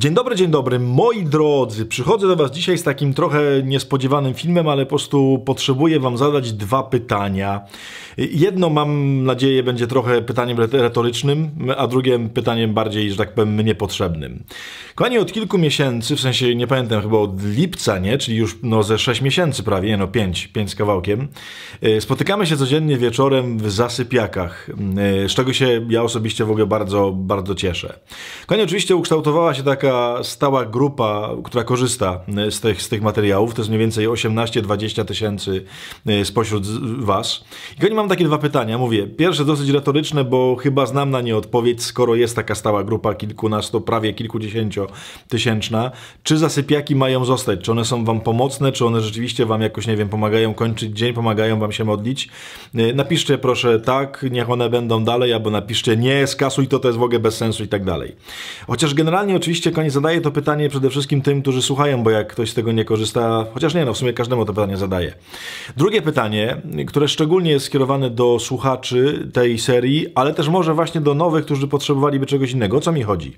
Dzień dobry, dzień dobry, moi drodzy. Przychodzę do Was dzisiaj z takim trochę niespodziewanym filmem, ale po prostu potrzebuję Wam zadać dwa pytania. Jedno, mam nadzieję, będzie trochę pytaniem retorycznym, a drugie pytaniem bardziej, że tak powiem, niepotrzebnym. Kochani, od kilku miesięcy, w sensie nie pamiętam, chyba od lipca, nie? Czyli już no, ze 6 miesięcy prawie, no 5, 5 z kawałkiem, e, spotykamy się codziennie wieczorem w zasypiakach, e, z czego się ja osobiście w ogóle bardzo, bardzo cieszę. Kochani, oczywiście ukształtowała się taka taka stała grupa, która korzysta e, z tych, z tych materiałów, to jest mniej więcej 18-20 tysięcy e, spośród was. I oni mam takie dwa pytania. Mówię, pierwsze dosyć retoryczne, bo chyba znam na nie odpowiedź, skoro jest taka stała grupa kilkunasto, prawie kilkudziesięciotysięczna. Czy zasypiaki mają zostać? Czy one są wam pomocne? Czy one rzeczywiście wam jakoś, nie wiem, pomagają kończyć dzień, pomagają wam się modlić? E, napiszcie proszę tak, niech one będą dalej, albo napiszcie nie, skasuj to, to jest w ogóle bez sensu i tak dalej. Chociaż generalnie oczywiście koniec zadaję to pytanie przede wszystkim tym, którzy słuchają, bo jak ktoś z tego nie korzysta, chociaż nie, no w sumie każdemu to pytanie zadaję. Drugie pytanie, które szczególnie jest skierowane do słuchaczy tej serii, ale też może właśnie do nowych, którzy potrzebowaliby czegoś innego. O co mi chodzi?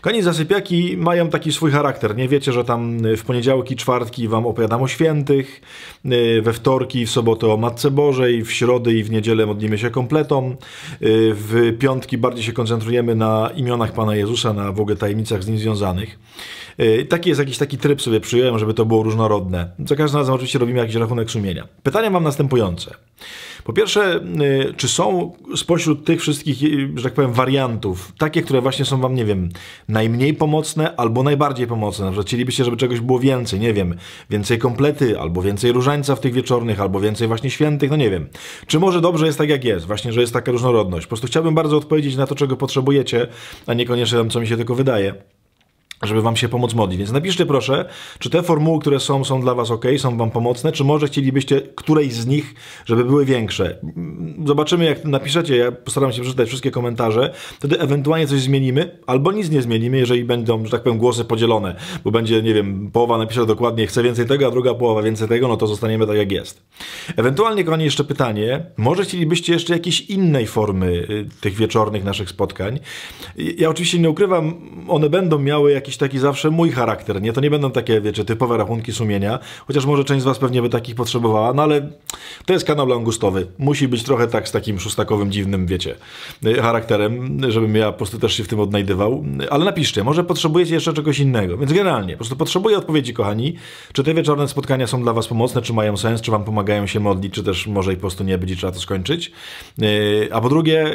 Koniec zasypiaki mają taki swój charakter. Nie wiecie, że tam y, w poniedziałki, czwartki wam opowiadam o świętych, y, we wtorki, w sobotę o Matce Bożej, w środy i w niedzielę modlimy się kompletom, y, w piątki bardziej się koncentrujemy na imionach Pana Jezusa, na w ogóle tajemnicach z nim związanych. Y, taki jest jakiś taki tryb sobie przyjąłem, żeby to było różnorodne. Za każdym razem oczywiście robimy jakiś rachunek sumienia. Pytania mam następujące. Po pierwsze, y, czy są spośród tych wszystkich, y, że tak powiem, wariantów, takie, które właśnie są wam, nie wiem, najmniej pomocne albo najbardziej pomocne? Na przykład chcielibyście, żeby czegoś było więcej, nie wiem, więcej komplety, albo więcej różańca w tych wieczornych, albo więcej właśnie świętych, no nie wiem. Czy może dobrze jest tak, jak jest, właśnie, że jest taka różnorodność? Po prostu chciałbym bardzo odpowiedzieć na to, czego potrzebujecie, a niekoniecznie tam, co mi się tylko wydaje żeby wam się pomóc modlić. Więc napiszcie proszę, czy te formuły, które są, są dla was ok, są wam pomocne, czy może chcielibyście którejś z nich, żeby były większe. Zobaczymy, jak napiszecie. Ja postaram się przeczytać wszystkie komentarze. Wtedy ewentualnie coś zmienimy, albo nic nie zmienimy, jeżeli będą, że tak powiem, głosy podzielone, bo będzie, nie wiem, połowa napisze dokładnie, chce więcej tego, a druga połowa więcej tego, no to zostaniemy tak, jak jest. Ewentualnie, kochani, jeszcze pytanie. Może chcielibyście jeszcze jakiejś innej formy y, tych wieczornych naszych spotkań? Ja oczywiście nie ukrywam, one będą miały jakieś jakiś taki zawsze mój charakter, nie? To nie będą takie, wiecie, typowe rachunki sumienia, chociaż może część z Was pewnie by takich potrzebowała, no ale to jest kanał langustowy. Musi być trochę tak z takim szóstakowym, dziwnym, wiecie, y, charakterem, żebym ja po prostu też się w tym odnajdywał. Ale napiszcie, może potrzebujecie jeszcze czegoś innego. Więc generalnie, po prostu potrzebuję odpowiedzi, kochani, czy te wieczorne spotkania są dla Was pomocne, czy mają sens, czy Wam pomagają się modlić, czy też może i po prostu nie będzie trzeba to skończyć. Y, a po drugie,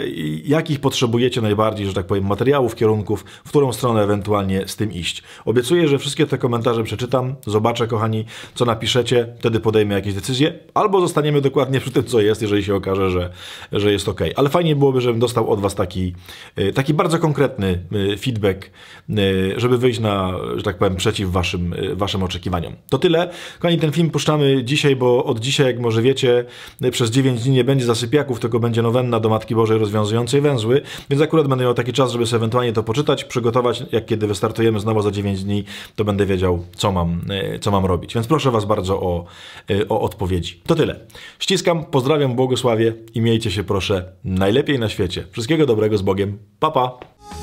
jakich potrzebujecie najbardziej, że tak powiem, materiałów, kierunków, w którą stronę ewentualnie z tym iść. Obiecuję, że wszystkie te komentarze przeczytam, zobaczę, kochani, co napiszecie, wtedy podejmę jakieś decyzje, albo zostaniemy dokładnie przy tym, co jest, jeżeli się okaże, że, że jest ok. Ale fajnie byłoby, żebym dostał od Was taki, y, taki bardzo konkretny y, feedback, y, żeby wyjść na, że tak powiem, przeciw Waszym, Waszym oczekiwaniom. To tyle. Kochani, ten film puszczamy dzisiaj, bo od dzisiaj, jak może wiecie, przez 9 dni nie będzie zasypiaków, tylko będzie nowenna do Matki Bożej rozwiązującej węzły, więc akurat będę miał taki czas, żeby sobie ewentualnie to poczytać, przygotować, jak kiedy wystartujemy pogadujemy znowu za 9 dni, to będę wiedział, co mam, e, co mam robić. Więc proszę Was bardzo o, e, o odpowiedzi. To tyle. Ściskam, pozdrawiam, błogosławie i miejcie się proszę najlepiej na świecie. Wszystkiego dobrego z Bogiem. Pa, pa!